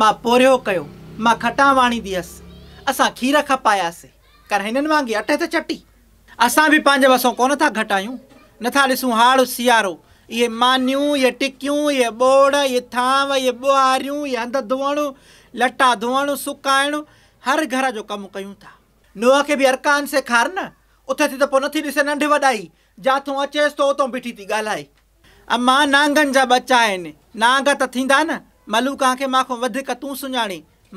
मां पोरियो कयो मां खटावाणी दियसि असां खीर खपायासीं कर हिननि वांगुरु अटे ते चटी असा भी पंहिंजे वसो कोन था घटायूं नथा ॾिसूं हाड़ सियारो इहे मानियूं इहे टिकियूं इहे ॿोड़ इहे थांव इहे ॿुहारियूं इहे हंधु धुअणु लटा धुअणु सुकाइणु हर घर जो कमु कयूं था नुंहं खे बि अरकान सेखार न उथे थी तो पोइ नथी ॾिसे नंढी वॾाई जाथो तो थो उतां बीठी थी गाल अम्मा नांगनि जा ॿचा नांग त थींदा न मलू कंहिंखे मां वधीक तूं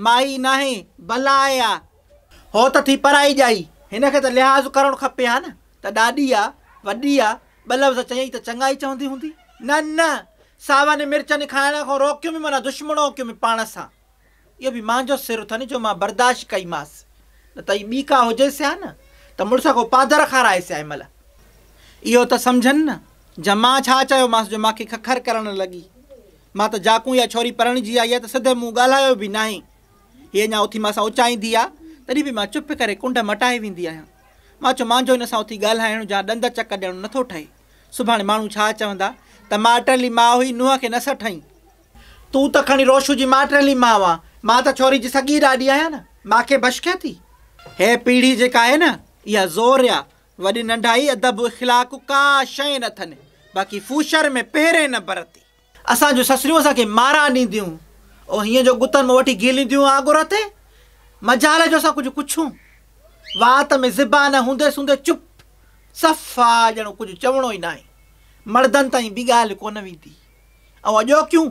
माई ना भला आया हो त थी पराई ॼाई हिनखे त लिहाज़ कर खपे हा न त ॾाॾी आहे वॾी आहे ॿ लफ़्ज़ चवंदी होंगी न न सावन मिर्चनि खाइण को रोकियुमि मन दुश्मनो कयुमि पाण सां इहो भी मुंहिंजो सिर अथनि जो मां बर्दाश्त कईमांसि न त ॿी का हो न तो मुड़स को पादर खाराएसि हिन महिल इहो त सम्झनि न जमा छा चयोमांसि जो मूंखे खखर करणु लगी मां त जाकूं या छोरी परण जी आई है त सदे मूं ॻाल्हायो बि न आहे हीअ उथी मां सां उचाईंदी आहे तॾहिं बि मां चुप करे कुंड मटाए वी आहियां मां इन मुंहिंजो हिन सां उथी ॻाल्हाइण जा ॾंद चक ॾियणु नथो ठहे सुभाणे माण्हू चवंदा त माटली माउ हुई नुंहं के न सठई तूं त खणी रोशू जी माटली माँ आहे मां त छोरी जी सॻी ॾाॾी आहियां न मूंखे बशके थी हे पीढ़ी जेका आहे न इहा ज़ोर आहे वॾी नंढाई अदब इख़लाक का शइ बाक़ी फूशर में पहिरें न ते असांजूं ससरियूं असांखे मारा ॾींदियूं ऐं हीअं जो गुतनि मां वठी गेलींदियूं आगुर ते मजाल जो असां कुझु पुछूं वात में ज़िबान हूंदे सूंदे चुप सफ़ा ॼण कुझु चवणो ई न आहे मर्दनि ताईं ॿी कोन वेंदी ऐं अॼो क्यूं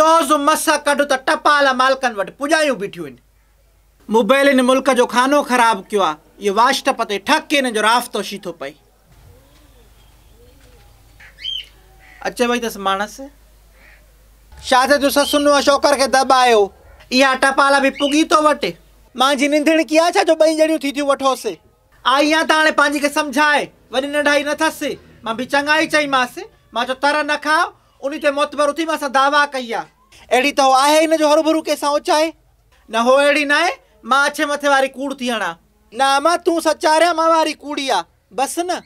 लोज़ मस कढ त टपाल मालिकनि वटि पुॼायूं बीठियूं आहिनि मोबाइलनि मुल्क जो खानो खराब कयो आहे इहो वाष्टप ते ठक हिन जो राफ़तोशी थो पए अचे वई अथसि माणसि शादी जो ससुनो छोकर के दॿायो इहा टपाला बि पुॻी थो तो वठे मुंहिंजी निंधण कीअं छा जो ॿई जहिड़ियूं थी थियूं वठोसि आई आहे त हाणे पंहिंजी खे सम्झाए वरी नंढाई न अथसि मां बि चङा ई चईमांसि मां चयो तर न खाओ उन ते मोतबर उथी मां दावा कई तो आहे अहिड़ी त उहो आहे ई न जो हरूभरू कंहिंसां उचाए न हो अहिड़ी न आहे मां अछे मथे वारी कूड़ थी हणां न मां तूं सचारिया मां वारी कूड़ी आहे न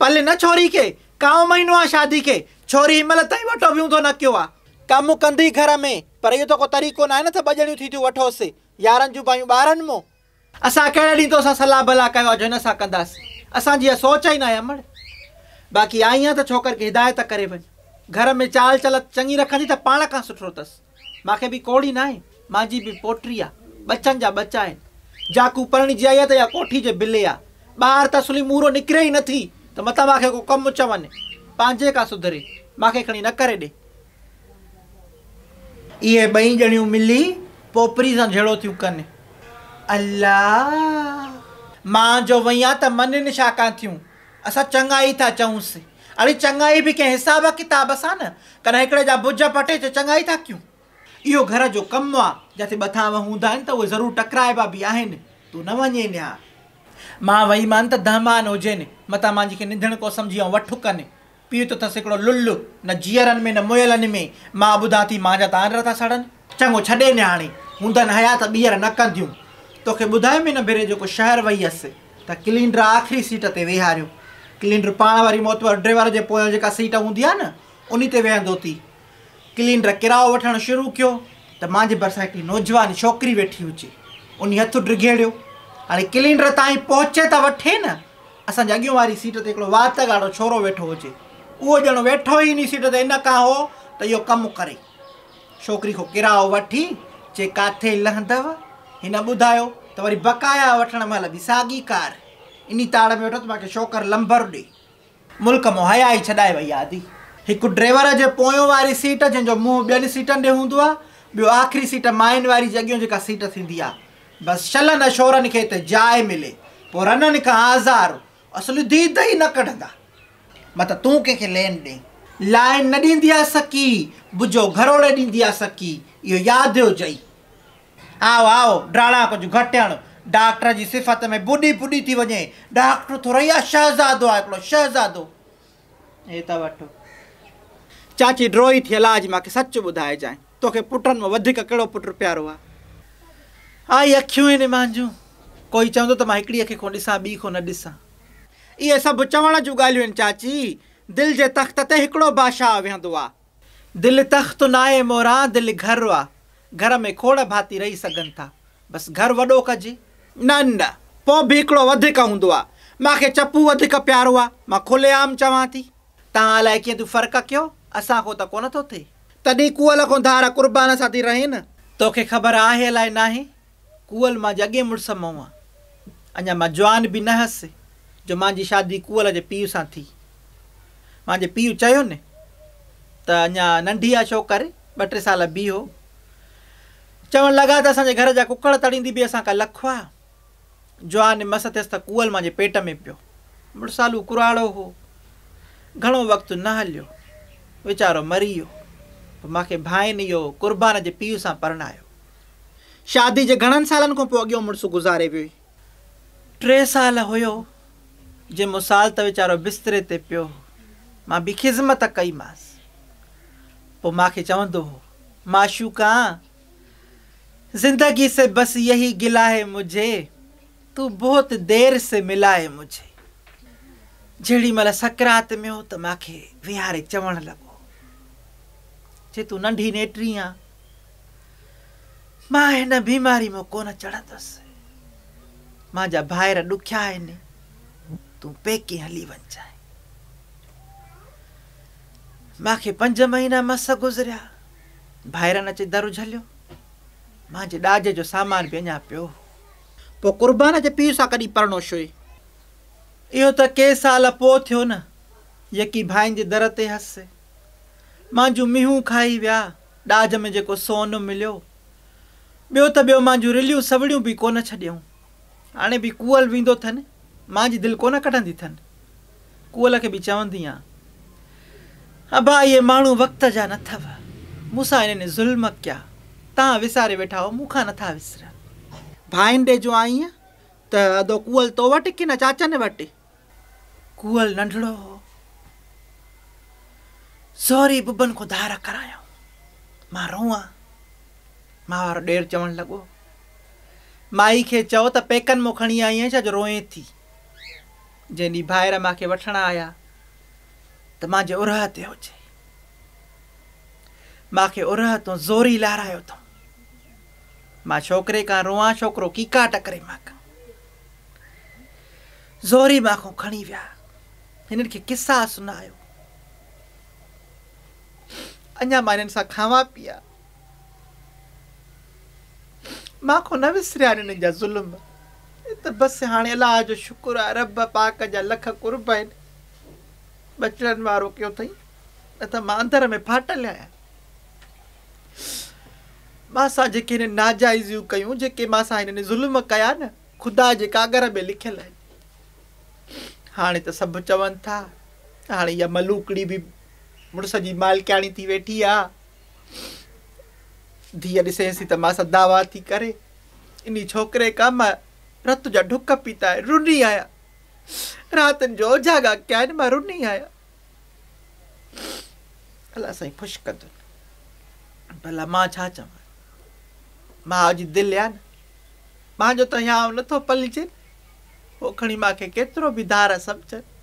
पले न छोरी के काओ महीनो आहे शादी के छोरी हिन महिल वटो बि हूंदो न कयो आहे कम कंदी घर में पर यो तो को तरीक़ो ना आहे न त ॿ ॼणियूं थी थियूं वठोसि यारनि जूं पायूं ॿारनि मां असां कहिड़े ॾींहुं तोसां सलाह भला कयो जो हिन सां कंदासीं असांजी इहा सोच ही ना आहे अमड़ बाक़ी आई आहियां त छोकिरे खे हिदायत करे वञ घर में चाल चलत चंगी रखंदी त पाण का सुठो अथसि मूंखे बि कोड़ी न आहे मुंहिंजी बि पोटी आहे बचनि जा बच्चा आहिनि जाकू पढ़णी जी आई आहे त इहा कोठी जे बिले आहे ॿाहिरि त असुली मूरो निकिरे ई नथी त मथां मूंखे को कमु चवनि पंहिंजे खां सुधरे मूंखे खणी न करे दे इहे ॿई ॼणियूं मिली पोपरी सां झेड़ो थियूं कनि अलाह मां जो वई आहे त मननि कान थियूं असां चङा ई था चऊंसि अड़े चङाई बि कंहिं हिसाब किताब सां न कॾहिं हिकिड़े जा भुज पटे त चङा ई था कयूं इहो घर जो कमु आहे जिते मथां हूंदा आहिनि त उहे ज़रूरु टकराइबा बि आहिनि तूं न वञे न मां वई मान त दहमान हुजनि मता मुंहिंजी की निंदण को सम्झी ऐं वठु कनि पीउ त अथसि हिकिड़ो लुल न जीअरनि में न मुयलनि में मां ॿुधा थी मुंहिंजा जा था सड़नि चङो छॾे न हाणे हूंदनि हया त ॿीहर न कंदियूं तोखे ॿुधायो बि न भेरे जेको शहर वई हुअसि त क्लिंडर आख़िरी सीट ते वेहारियो क्लिंडर पाण वारी मोहतर ड्राइवर जे पोयां जेका सीट हूंदी आहे न उन ते वेहंदो थी क्लिंडर किरायो वठणु शुरू कयो त मुंहिंजे भरिसां हिकिड़ी नौजवान छोकिरी वेठी हुजे उन हथु ड्रिघेड़ियो हाणे क्लिंडर ताईं पहुचे त वठे न असांजे अॻियो वारी सीट ते हिकिड़ो वात ॻाढ़ो छोरो वेठो हुजे उहो ॼण वेठो ई इन सीट ते इन खां हो त इहो कमु करे छोकिरी खां किराओ वठी चई किथे लहंदव हिन ॿुधायो त वरी बकाया वठण महिल बि साॻी कार इन ताड़ में वेठो मूंखे छोकर लंबर ॾे मुल्क मो हया ई छॾाए वई आहे दी हिकु ड्राइवर जे पोयों वारी सीट जंहिंजो मुंहुं ॿियनि सीटनि ॾे हूंदो आहे ॿियो आख़िरी सीट माइन वारी जॻहियूं जेका सीट थींदी आहे बसि छलनि शोरनि खे हिते जाइ मिले पोइ रननि खां आज़ार असुल दीद ई न कढंदा मत तू कंहिंखे लेन ॾे लाइन न ॾींदी आहे सकी बुझो घरोड़े ॾींदी आहे सकी इहो यादि हुजई आओ आओ ड्राणा कुछ घटियणु डॉक्टर की सिफ़त में ॿुॾी पुॾी थी वञे डॉक्टर थोरो ई शहज़ादो शहज़ादो हे त वठो चाची ड्रोई थी अलाज मूंखे सच ॿुधाइजांइ तोखे पुटनि मां वधीक कहिड़ो पुटु प्यारो आहे आई अखियो आहिनि मुंहिंजूं कोई चवंदो त मां हिकिड़ी अखि खां ॾिसां ॿी खां न ये सब चवण जूं गाल चाची दिल जे तख़्त ते बादशाह वेहंदो आहे दिलि तख़्त ना मोरां दिल घर आ घर में खोड़ भाती रही सघनि था बसि घर वो कजे न न पोइ बि हिकिड़ो चपू प्यारो आहे खुले आम चवां थी कें अलाए कीअं तूं फ़र्क़ु कयो असां खां त कुअल खां धार कुर्बान सां थी रहे न तोखे ख़बर आहे अलाए नाहे कुअल मां जॻे मुड़ुसु मऊं आहे जवान भी न हसि जो मुझी शादी कुअल के पीउ से थी मुंहिंजे पीउ चयो त अञा नंढी आ छोकर बटे साल बीह चवणु लगा तो असांजे घर जा कुकड़ तड़ींदी बि असांखां लख आहे जुआन मस थियसि त कुअल मुंहिंजे पेट में पियो मुड़सालू कुराड़ो हो घो वक्त न हलो वेचारो मरी वियो पोइ मूंखे भाइनि इहो कुर्बान जे पीउ सां परणायो शादी के घणनि साल अगो मुड़स गुज़ारे वियो टे साल हो जे मुसाल त वीचारो बिस्तरे ते पियो मां बि ख़िज़मत कईमांसि पोइ मूंखे चवंदो हो माशूका ज़िंदगी से बस यही गिला है मुझे तू बहुत देर से मिला मुझे जहिड़ी मल सकरात में हो तो मूंखे विहारे चवणु लॻो जे तूं नंढी नेटरी आहीं मां हिन बीमारी मां कोन चढ़ंदुसि मुंहिंजा भाइर ॾुखिया आहिनि तूं पेके हली वञिजांइ मूंखे पंज महीना मस गुज़रिया भाइरनि अचे दरु झलियो मुंहिंजे ॾाजे जो सामान भी अञा पियो पोइ कुर्बान जे पीउ सां कॾहिं परणो छोए इहो त के साल पोइ थियो न यकी भाइनि जे दर ते हस मुंहिंजूं मींहूं खाई व्या ॾाज में जेको सोन मिलियो ॿियो त ॿियो मुंहिंजूं रिलियूं सवड़ियूं भी कोन छॾियऊं हाणे बि कूअल वेंदो अथनि माँ जी दिल को न कढंदी अथनि कूअल खे बि चवंदी आहियां अबा ये माण्हू वक़्त जा न अथव मूंसां हिननि ज़ुल्म कया तव्हां विसारे वेठा हुओ मूंखां नथा विसरनि भाइन ॾे जो आई त अधो कूअल तो वटि की न चाचनि वटि कूअल नंढड़ो हो सॉरी बुबनि खां धार करायूं मां रोआ मां वारो ॾेर चवणु माई के चओ त पेकनि मां आई है जो रोए थी जंहिं ॾींहुं ॿाहिरि मूंखे वठण आया त मुंहिंजे उराह ते हुजे मूंखे उराह तो ज़ोरी लारायो अथऊं मां छोकिरे खां रोआ छोकिरो कीका टकरे मूंखां ज़ोरी मूंखां खणी विया हिननि खे किसा सुनायो अञा मां हिननि सां खावां पिया मां खां न विसरिया हिननि जा ज़ुल्म त बसि हाणे अलाह जो शुक्रु आहे रब पाक जा लख कुर्ब आहिनि बचड़नि वारो कयो अथई न त मां अंदर में फाटल आहियां मां सां जेके हिन नाजाइज़ियूं कयूं जेके मां सां हिननि ज़ुल्म कया न ख़ुदा जे कागर में लिखियलु आहिनि हाणे त सभु चवनि था हाणे इहा मलूकड़ी बि मुड़ुस जी मालकियाणी थी वेठी आहे धीअ ॾिसेसि त मां सदावा थी करे इन छोकिरे मां रत्तुजा ढुक्का पीता है रुनी आया रातन जो जागा क्या इन मां रुनी आया अला साईं ख़ुशि कंदुनि भला मां छा चवां माउ जी दिलि आहे न मुंहिंजो त तो हिया नथो पलिजे पोखणी मूंखे केतिरो बि धार सम्झनि